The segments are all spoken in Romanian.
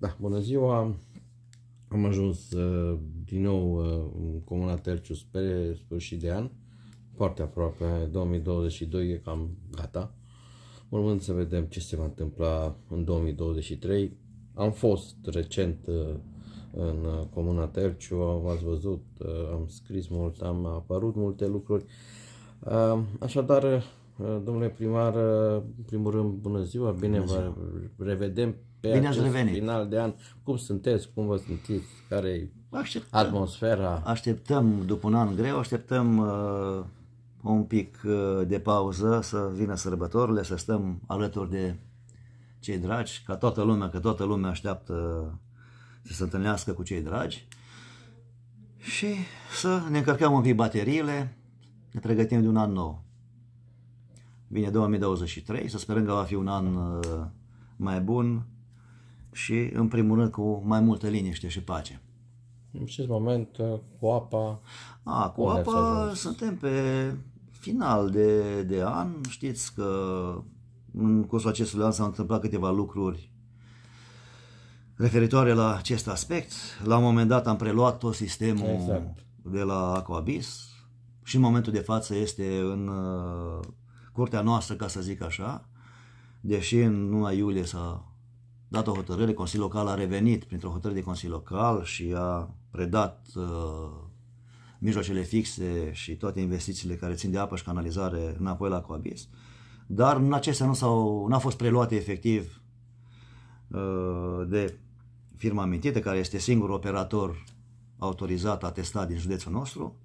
Da, bună ziua! Am ajuns uh, din nou uh, în Comuna Terciu spre sfârșit de an, foarte aproape, 2022 e cam gata. Urmând să vedem ce se va întâmpla în 2023. Am fost recent uh, în Comuna Terciu, v-ați văzut, am scris mult, am apărut multe lucruri. Așadar, domnule primar, în primul rând, bună ziua, bine bună ziua. vă revedem pe Bine ați revenit. final de an, cum sunteți, cum vă simțiți, care e așteptăm, atmosfera? Așteptăm, după un an greu, așteptăm uh, un pic uh, de pauză să vină sărbătorile, să stăm alături de cei dragi, ca toată lumea, că toată lumea așteaptă să se întâlnească cu cei dragi și să ne încărcăm un pic bateriile, ne pregătim de un an nou. Vine 2023, să sperăm că va fi un an uh, mai bun, și, în primul rând, cu mai multă liniște și pace. În acest moment, uh, cu apa... A, cu apa suntem pe final de, de an. Știți că în cursul acestui an s-au întâmplat câteva lucruri referitoare la acest aspect. La un moment dat am preluat tot sistemul exact. de la Aquabis și în momentul de față este în uh, curtea noastră, ca să zic așa, deși în luna iulie s-a dat o hotărâre, Consiliul Local a revenit printr-o hotărâre de Consiliul Local și a predat uh, mijloacele fixe și toate investițiile care țin de apă și canalizare înapoi la Coabis, dar în acestea nu s-au, n-a fost preluate efectiv uh, de firma amintită, care este singurul operator autorizat, atestat din județul nostru,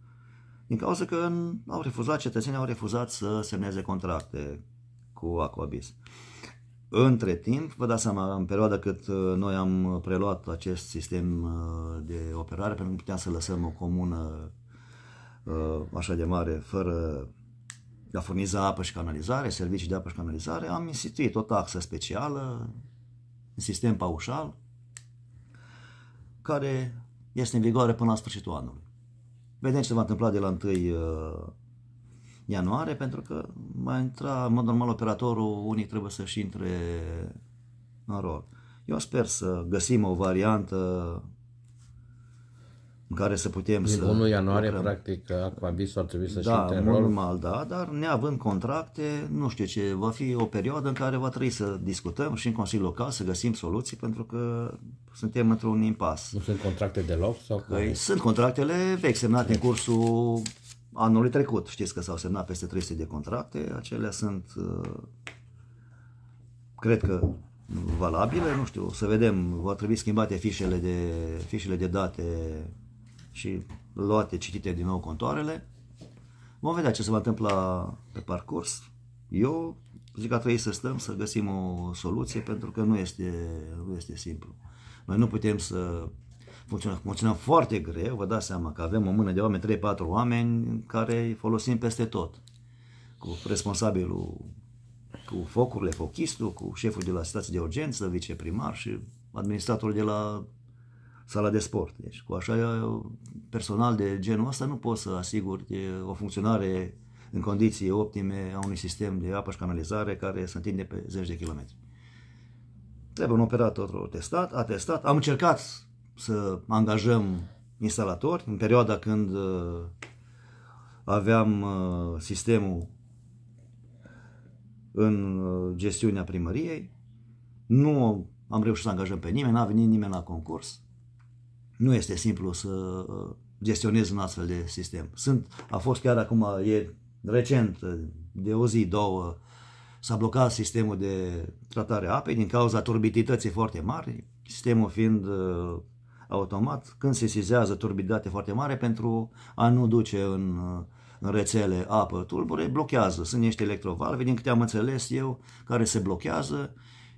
din cauza că au refuzat, cetățenii au refuzat să semneze contracte cu Aquabis. Între timp, vă dați seama, în perioada cât uh, noi am preluat acest sistem uh, de operare, pentru că puteam să lăsăm o comună uh, așa de mare, fără a furniza apă și canalizare, servicii de apă și canalizare, am instituit o taxă specială, un sistem paușal, care este în vigoare până la sfârșitul anului. Vedem ce se va întâmpla de la 1 ianuarie, pentru că mai intra, în mod normal, operatorul unic trebuie să-și intre în rol. Eu sper să găsim o variantă în care să putem din să... 1 ianuarie, lucrăm. practic, Aquabis ar trebui să-și Da, normal, da, dar neavând contracte, nu știu ce, va fi o perioadă în care va trebui să discutăm și în Consiliul Local să găsim soluții, pentru că suntem într-un impas. Nu sunt contracte deloc? Sau păi, că... Sunt contractele vechi, semnate în cursul anului trecut știți că s-au semnat peste 300 de contracte, acelea sunt, uh, cred că, valabile, nu știu, să vedem, va trebui schimbate fișele de, fișele de date și luate, citite din nou contoarele. Vom vedea ce se va întâmpla pe parcurs. Eu zic că trebuie să stăm, să găsim o soluție, pentru că nu este, nu este simplu. Noi nu putem să funcționează funcționează foarte greu, vă dați seama că avem o mână de oameni, 3-4 oameni, care îi folosim peste tot. Cu responsabilul cu focurile, focistul, cu șeful de la stație de urgență, viceprimar și administratorul de la sala de sport. Deci cu așa personal de genul ăsta nu poți să asiguri o funcționare în condiții optime a unui sistem de apă și canalizare care se întinde pe zeci de kilometri. Trebuie un operator testat, atestat. Am încercat să angajăm instalatori în perioada când uh, aveam uh, sistemul în uh, gestiunea primăriei. Nu am reușit să angajăm pe nimeni, n-a venit nimeni la concurs. Nu este simplu să gestionezi un astfel de sistem. Sunt, a fost chiar acum, e recent, de o zi, două, s-a blocat sistemul de tratare a apei din cauza turbidității foarte mari, sistemul fiind automat când se sizează turbiditate foarte mare pentru a nu duce în, în rețele apă tulbure, blochează. Sunt niște electrovalve, din câte am înțeles eu, care se blochează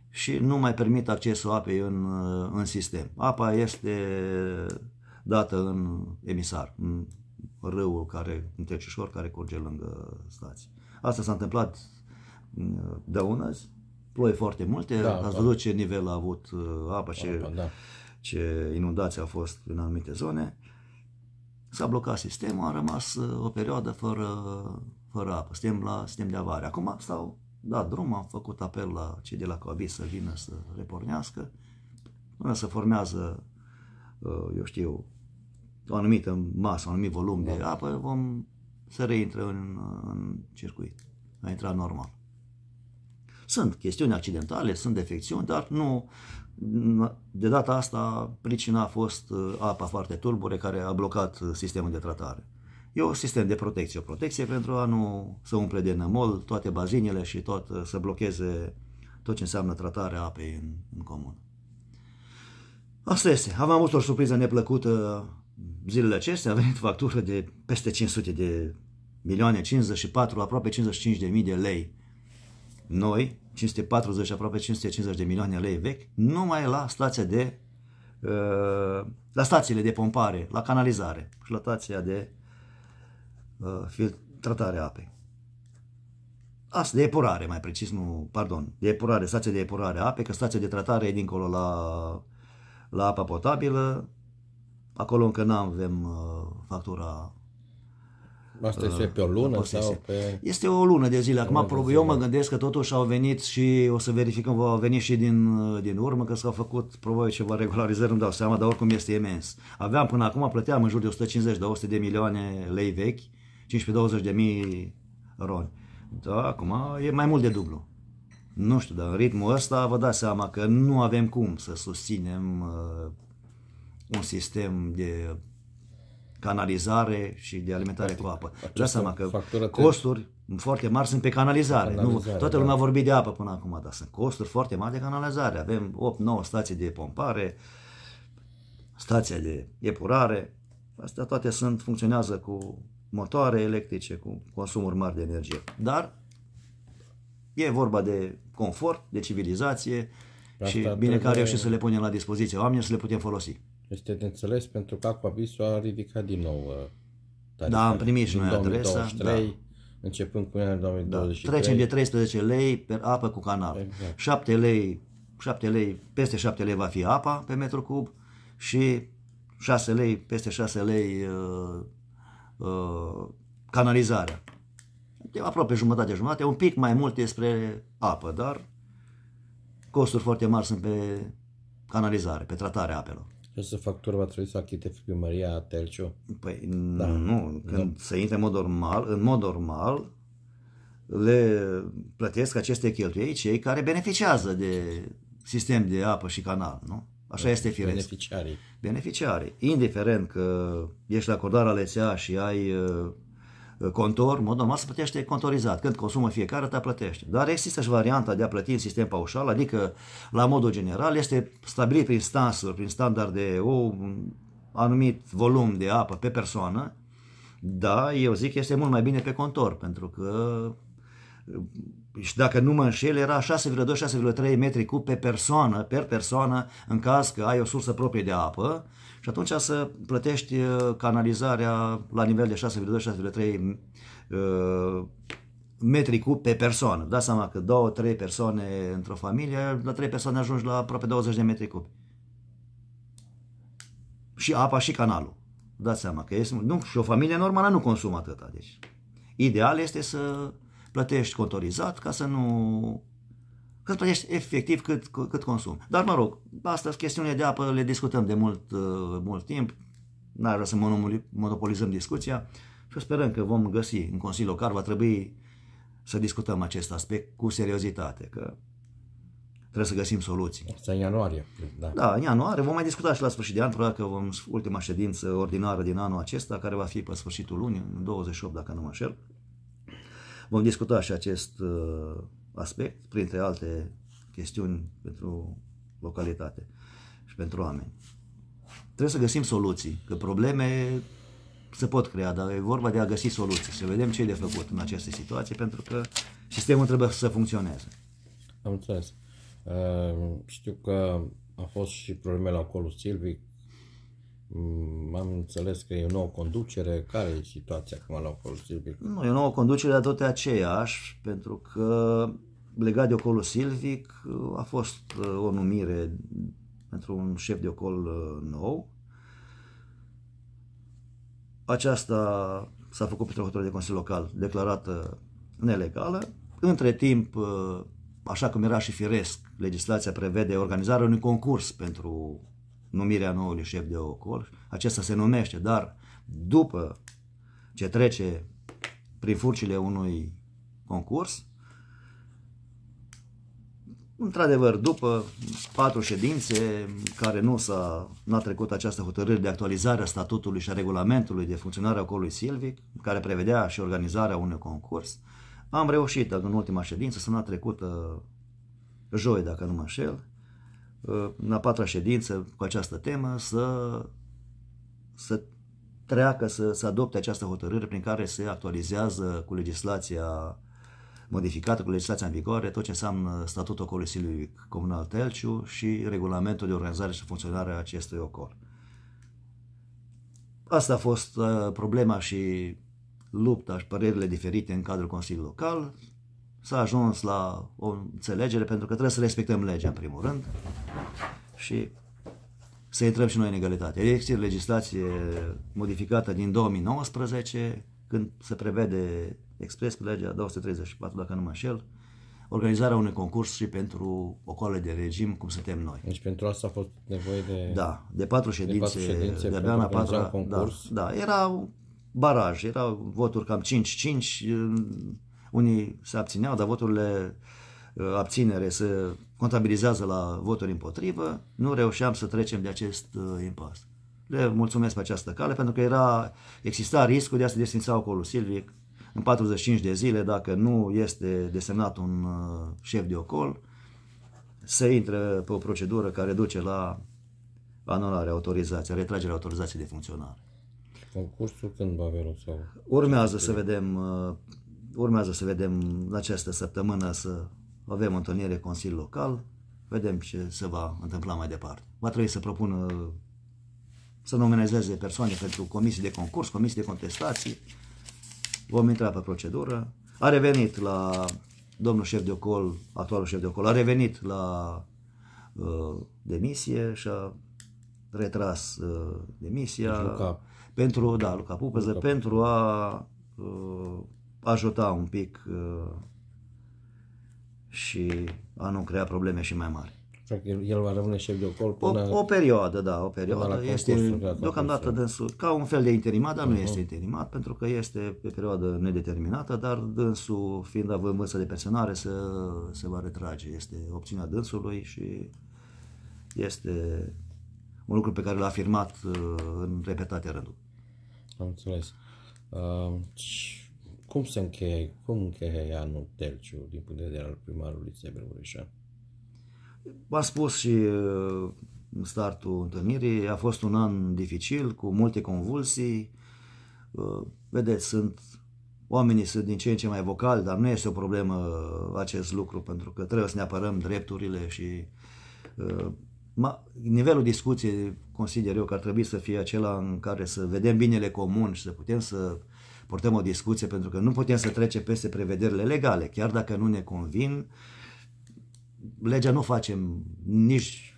și nu mai permit accesul apei în, în sistem. Apa este dată în emisar, în râul care, în trecășor care curge lângă stație. Asta s-a întâmplat mm, de unăzi, ploi foarte multe, da, ați da. văzut da. ce nivel a avut uh, apa și... Da, da ce inundații au fost în anumite zone, s-a blocat sistemul, a rămas uh, o perioadă fără, fără apă. Suntem, la, sistem de avare. Acum s-au da, drum, am făcut apel la cei de la Coabit să vină să repornească, până să formează, uh, eu știu, o anumită masă, un anumit volum de da. apă, vom să reintre în, în circuit. a intra normal. Sunt chestiuni accidentale, sunt defecțiuni, dar nu de data asta, pricina a fost uh, apa foarte tulbure care a blocat uh, sistemul de tratare. E un sistem de protecție, o protecție pentru a nu să umple de nămol toate bazinele și tot, uh, să blocheze tot ce înseamnă tratarea apei în, în comun. Asta este. Am avut o surpriză neplăcută zilele acestea. A venit factură de peste 500 de milioane, 54, aproape 55 de mii de lei noi, 540, aproape 550 de milioane lei vechi, numai la stația de uh, la stațiile de pompare, la canalizare și la stația de uh, tratare a apei. Asta de epurare, mai precis, nu, pardon, de epurare, stația de epurare a apei, că stația de tratare e dincolo la, la apa potabilă, acolo încă nu avem uh, factura Asta este uh, pe o lună sau pe... Este o lună de zile. Acum probabil, eu mă gândesc că totuși au venit și o să verificăm, au venit și din, din urmă că s-au făcut probabil ceva regularizări, nu dau seama, dar oricum este imens. Aveam până acum, plăteam în jur de 150 200 de milioane lei vechi, 15-20 de mii roni. Da, acum e mai mult de dublu. Nu știu, dar în ritmul ăsta vă dați seama că nu avem cum să susținem uh, un sistem de canalizare și de alimentare Practic, cu apă. Dă seama că facturate. costuri foarte mari sunt pe canalizare. canalizare nu, toată da. lumea a vorbit de apă până acum, dar sunt costuri foarte mari de canalizare. Avem 8-9 stații de pompare, stația de epurare. Astea toate sunt, funcționează cu motoare electrice, cu consumuri mari de energie. Dar e vorba de confort, de civilizație Asta și bine că reușit să le punem la dispoziție oamenii să le putem folosi. Este de înțeles pentru că Aquabisu a ridicat din nou uh, tarifele. Da, am primit și noi adresa. Da. Începând cu anul 2023. Da. Trecem de 13 lei pe apă cu canal. Exact. 7 lei, 7 lei, peste 7 lei va fi apa pe metru cub și 6 lei, peste 6 lei uh, uh, canalizarea. De aproape jumătate, jumătate, un pic mai mult despre apă, dar costuri foarte mari sunt pe canalizare, pe tratarea apelor. Această factură va trebui să achite primăria Telciu? Păi da. nu, când da. se intre în mod normal, în mod normal le plătesc aceste cheltuieli cei care beneficiază de sistem de apă și canal, nu? Așa este firesc. Beneficiarii. Beneficiarii. Indiferent că ești la acordarea lețea și ai uh, Uh, contor, în mod normal se plătește contorizat. Când consumă fiecare, te plătește. Dar există și varianta de a plăti în sistem paușal, adică la modul general este stabilit prin stansuri, prin standard de un anumit volum de apă pe persoană, da, eu zic că este mult mai bine pe contor, pentru că uh, și dacă nu mă înșel, era 6,2-6,3 metri cub pe persoană, per persoană, în caz că ai o sursă proprie de apă și atunci să plătești uh, canalizarea la nivel de 6,2-6,3 uh, metri cub pe persoană. Da seama că două, trei persoane într-o familie, la trei persoane ajungi la aproape 20 de metri cubi. Și apa și canalul. Dați seama că este, nu, și o familie normală nu consumă atâta. Deci, ideal este să plătești contorizat ca să nu... că plătești efectiv cât, cât consum. Dar mă rog, asta chestiune de apă le discutăm de mult, uh, mult timp. N-ar vrea să monopolizăm discuția și sperăm că vom găsi în Consiliul Local, va trebui să discutăm acest aspect cu seriozitate, că trebuie să găsim soluții. Asta în ianuarie. Da. da, în ianuarie. Vom mai discuta și la sfârșit de an, probabil că vom ultima ședință ordinară din anul acesta, care va fi pe sfârșitul lunii, în 28, dacă nu mă înșel. Vom discuta și acest uh, aspect, printre alte chestiuni pentru localitate și pentru oameni. Trebuie să găsim soluții, că probleme se pot crea, dar e vorba de a găsi soluții, să vedem ce e de făcut în aceste situații, pentru că sistemul trebuie să funcționeze. Am înțeles. Uh, știu că a fost și probleme la colul Silvic, Mm, am înțeles că e o nouă conducere. Care e situația acum la Ocolul Nu, e o nouă conducere, dar tot e aceeași, pentru că legat de Ocolul Silvic a fost uh, o numire pentru un șef de ocol uh, nou. Aceasta s-a făcut pentru hotărâre de Consiliu Local declarată nelegală. Între timp, uh, așa cum era și firesc, legislația prevede organizarea unui concurs pentru numirea noului șef de ocol. Acesta se numește, dar după ce trece prin furcile unui concurs, Într-adevăr, după patru ședințe care nu s-a a trecut această hotărâre de actualizare a statutului și a regulamentului de funcționare a Ocolului Silvic, care prevedea și organizarea unui concurs, am reușit în ultima ședință, săptămâna trecută, uh, joi dacă nu mă înșel, în a patra ședință cu această temă să, să treacă, să, să adopte această hotărâre prin care se actualizează cu legislația modificată, cu legislația în vigoare, tot ce înseamnă statutul Consiliului Comunal Telciu și regulamentul de organizare și funcționare a acestui ocol. Asta a fost uh, problema și lupta și părerile diferite în cadrul Consiliului Local s-a ajuns la o înțelegere pentru că trebuie să respectăm legea în primul rând și să intrăm și noi în egalitate. Există legislație modificată din 2019 când se prevede expres pe legea 234, dacă nu mă înșel, organizarea unui concurs și pentru o coală de regim, cum suntem noi. Deci pentru asta a fost nevoie de... Da, de patru ședințe, de, patru ședințe de abia la patra... Da, da, era baraj, erau voturi cam 5-5, unii se abțineau, dar voturile uh, abținere se contabilizează la voturi împotrivă, nu reușeam să trecem de acest uh, impas. Le mulțumesc pe această cale pentru că era, exista riscul de a se desfința ocolul silvic în 45 de zile dacă nu este desemnat un uh, șef de ocol, se intră pe o procedură care duce la anularea autorizației, retragerea autorizației de funcționare. Concursul când va avea loc? Sau... Urmează să vedem urmează să vedem în această săptămână să avem întâlnire Consiliu Local, vedem ce se va întâmpla mai departe. Va trebui să propună să nominalizeze persoane pentru comisii de concurs, comisii de contestații. Vom intra pe procedură. A revenit la domnul șef de ocol, actualul șef de ocol, a revenit la uh, demisie și a retras uh, demisia deci Luca, pentru, da, Luca Pupăză, Luca. pentru a uh, ajuta un pic uh, și a nu crea probleme și mai mari. Exact, el, el va rămâne șef de ocol până... O, o perioadă, da, o perioadă. Este deocamdată dânsul, ca un fel de interimat, dar uh-huh. nu este interimat, pentru că este pe perioadă nedeterminată, dar dânsul, fiind având vârstă de pensionare, se, se va retrage. Este opțiunea dânsului și este un lucru pe care l-a afirmat uh, în repetate rânduri. Am înțeles. Uh, cum se încheie, cum încheie anul Terciu din punct de vedere al primarului Sever Mureșan? v a spus și uh, în startul întâlnirii, a fost un an dificil, cu multe convulsii. Uh, vedeți, sunt oamenii sunt din ce în ce mai vocali, dar nu este o problemă uh, acest lucru, pentru că trebuie să ne apărăm drepturile și nivelul discuției consider eu că ar trebui să fie acela în care să vedem binele comun și să putem să purtăm o discuție pentru că nu putem să trecem peste prevederile legale. Chiar dacă nu ne convin, legea nu facem nici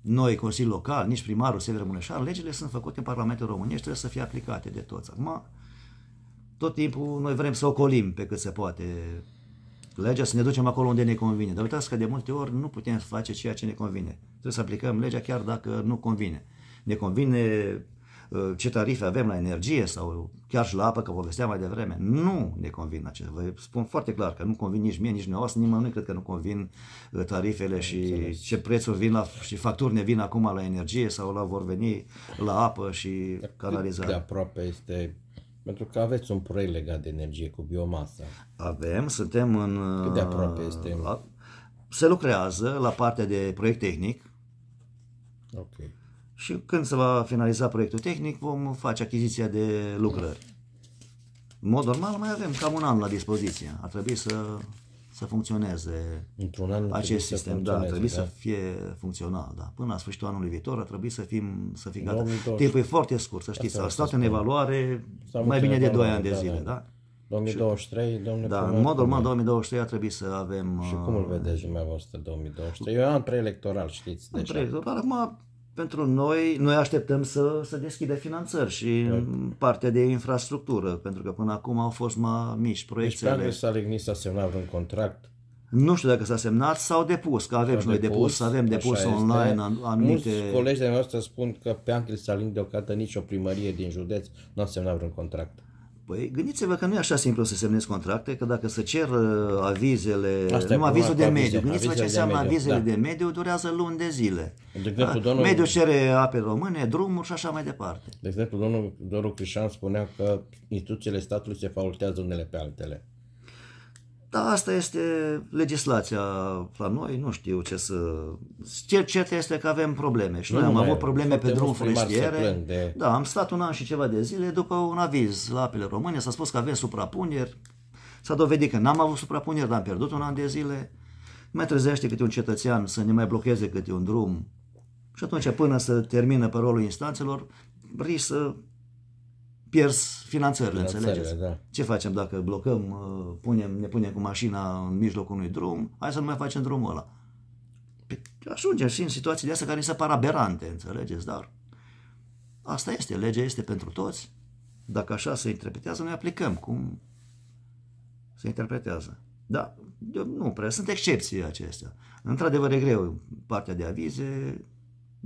noi, Consiliul Local, nici primarul Sever Muneșan, legile sunt făcute în Parlamentul României și trebuie să fie aplicate de toți. Acum, tot timpul noi vrem să ocolim pe cât se poate legea, să ne ducem acolo unde ne convine. Dar uitați că de multe ori nu putem face ceea ce ne convine. Trebuie să aplicăm legea chiar dacă nu convine. Ne convine Uh, ce tarife avem la energie sau chiar și la apă, că povesteam mai devreme. Nu ne convin acest. Vă spun foarte clar că nu convin nici mie, nici noastră, nimănui cred că nu convin uh, tarifele și Înțeles. ce prețuri vin la, și facturi ne vin acum la energie sau la vor veni la apă și canalizare. De aproape este pentru că aveți un proiect legat de energie cu biomasa. Avem, suntem în... Cât de aproape este? Uh, la, se lucrează la partea de proiect tehnic. Ok și când se va finaliza proiectul tehnic vom face achiziția de lucrări. În mod normal mai avem cam un an la dispoziție. Ar trebui să, să funcționeze Într-un an acest sistem. Da, ar trebui da. să fie funcțional. Da. Până la sfârșitul anului viitor ar trebui să fim să fim gata. Timpul e foarte scurt, să știți. Asta a stat în evaluare mai bine de 2 ani de zile. Da, da. 2023, domnule Da, primar, în mod normal 2023 da. a trebuit să avem... Și cum îl uh, vedeți dumneavoastră 2023? Eu am preelectoral, știți, deja. Preelectoral, acum pentru noi, noi așteptăm să, să deschidă finanțări și în partea de infrastructură, pentru că până acum au fost mai mici proiectele. Deci, Salec ni s-a semnat un contract? Nu știu dacă s-a semnat sau depus, că avem și noi depus, depus avem depus online este. anumite... Mulți colegi de noastre spun că pe Anchil Salin nici o primărie din județ nu a semnat vreun contract. Păi gândiți-vă că nu e așa simplu să semnezi contracte, că dacă se cer uh, avizele, Asta numai avizul de mediu, gândiți-vă ce înseamnă avizele da. de mediu, durează luni de zile. De exemplu, uh, domnul, mediu cere ape române, drumuri și așa mai departe. De exemplu, domnul Doru Crișan spunea că instituțiile statului se faultează unele pe altele. Da, asta este legislația la noi, nu știu ce să... Ce, cert este că avem probleme și nu, noi am avut probleme pe drum forestiere. De... Da, am stat un an și ceva de zile după un aviz la apele române, s-a spus că avem suprapuneri, s-a dovedit că n-am avut suprapuneri, dar am pierdut un an de zile. Mai trezește câte un cetățean să ne mai blocheze câte un drum și atunci până să termină pe rolul instanțelor, risc să pierzi finanțările, finanțările înțelegeți? Da. Ce facem dacă blocăm, uh, punem, ne punem cu mașina în mijlocul unui drum, hai să nu mai facem drumul ăla. Păi, ajungem și în situații de astea care ni se par aberante, înțelegeți? Dar asta este, legea este pentru toți. Dacă așa se interpretează, noi aplicăm cum se interpretează. Da, nu prea, sunt excepții acestea. Într-adevăr e greu partea de avize,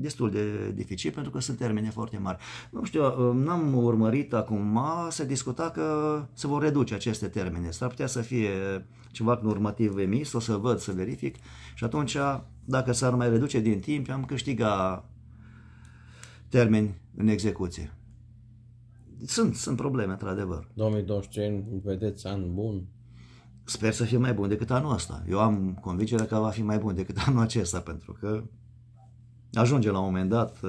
destul de dificil pentru că sunt termene foarte mari. Nu știu, uh, n-am urmărit acum, se discuta că se vor reduce aceste termene. S-ar putea să fie ceva normativ emis, o să văd, să verific și atunci dacă s-ar mai reduce din timp, am câștigat termeni în execuție. Sunt, sunt probleme, într-adevăr. 2023, vedeți, an bun. Sper să fie mai bun decât anul ăsta. Eu am convingerea că va fi mai bun decât anul acesta, pentru că ajunge la un moment dat pe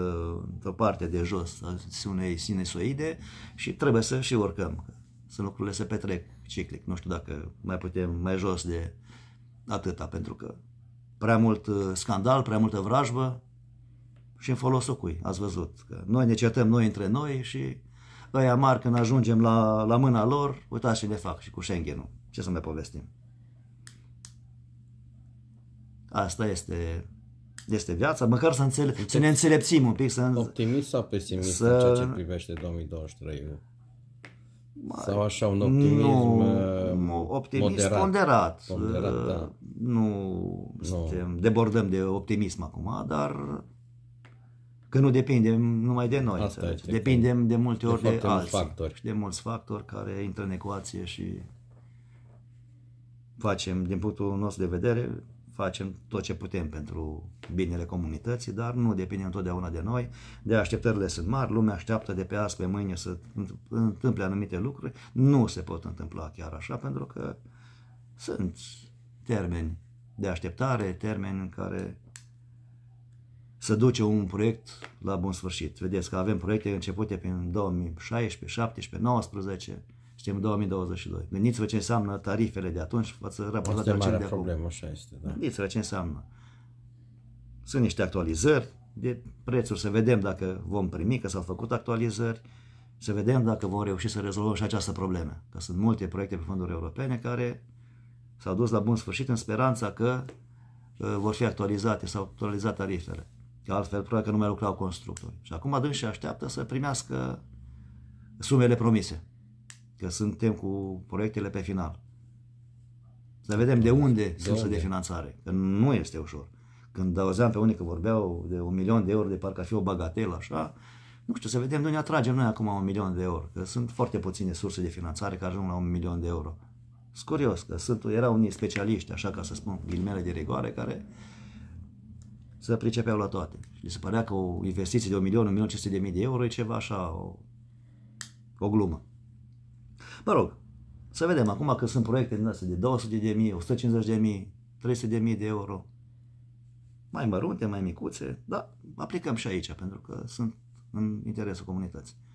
uh, partea de jos a unei sinusoide și trebuie să și urcăm. Să lucrurile se petrec ciclic. Nu știu dacă mai putem mai jos de atâta, pentru că prea mult uh, scandal, prea multă vrajbă și în folosul cui. Ați văzut că noi ne certăm noi între noi și ăia mari când ajungem la, la mâna lor, uitați ce le fac și cu Schengen-ul. Ce să mai povestim? Asta este este viața, măcar să, înțele- să ne înțelepțim un pic. Să, optimist sau pesimist să... în ceea ce privește 2023 Mai, Sau așa un optimism nu, uh, optimist moderat. ponderat. ponderat da. Nu, uh, nu. Suntem, debordăm de optimism acum, dar că nu depindem numai de noi. Asta depindem de multe ori de, de alții. Factori. Și de mulți factori care intră în ecuație și facem, din punctul nostru de vedere, facem tot ce putem pentru binele comunității, dar nu depinde întotdeauna de noi, de așteptările sunt mari, lumea așteaptă de pe azi pe mâine să întâmple anumite lucruri, nu se pot întâmpla chiar așa, pentru că sunt termeni de așteptare, termeni în care să duce un proiect la bun sfârșit. Vedeți că avem proiecte începute prin 2016, 17, 19, suntem 2022. Gândiți-vă ce înseamnă tarifele de atunci față raportate la cele problemă, așa este, da. Gândiți-vă ce înseamnă. Sunt niște actualizări de prețuri, să vedem dacă vom primi, că s-au făcut actualizări, să vedem dacă vom reuși să rezolvăm și această problemă. Că sunt multe proiecte pe fonduri europene care s-au dus la bun sfârșit în speranța că uh, vor fi actualizate sau actualizate tarifele. Că altfel probabil că nu mai lucrau constructori. Și acum adânsi și așteaptă să primească sumele promise că suntem cu proiectele pe final. Să vedem de unde de sursa de finanțare, că nu este ușor. Când auzeam pe unii că vorbeau de un milion de euro, de parcă ar fi o bagatelă, așa, nu știu, să vedem de unde atragem noi acum un milion de euro, că sunt foarte puține surse de finanțare care ajung la un milion de euro. Sunt curios, că sunt, erau unii specialiști, așa ca să spun, ghilimele de rigoare, care să pricepeau la toate. Și se părea că o investiție de un milion, un milion de mii de euro e ceva așa, o, o glumă. Mă rog, să vedem acum că sunt proiecte din astea de 200 de mii, 150 de mii, 300 de mii de euro, mai mărunte, mai micuțe, dar aplicăm și aici, pentru că sunt în interesul comunității.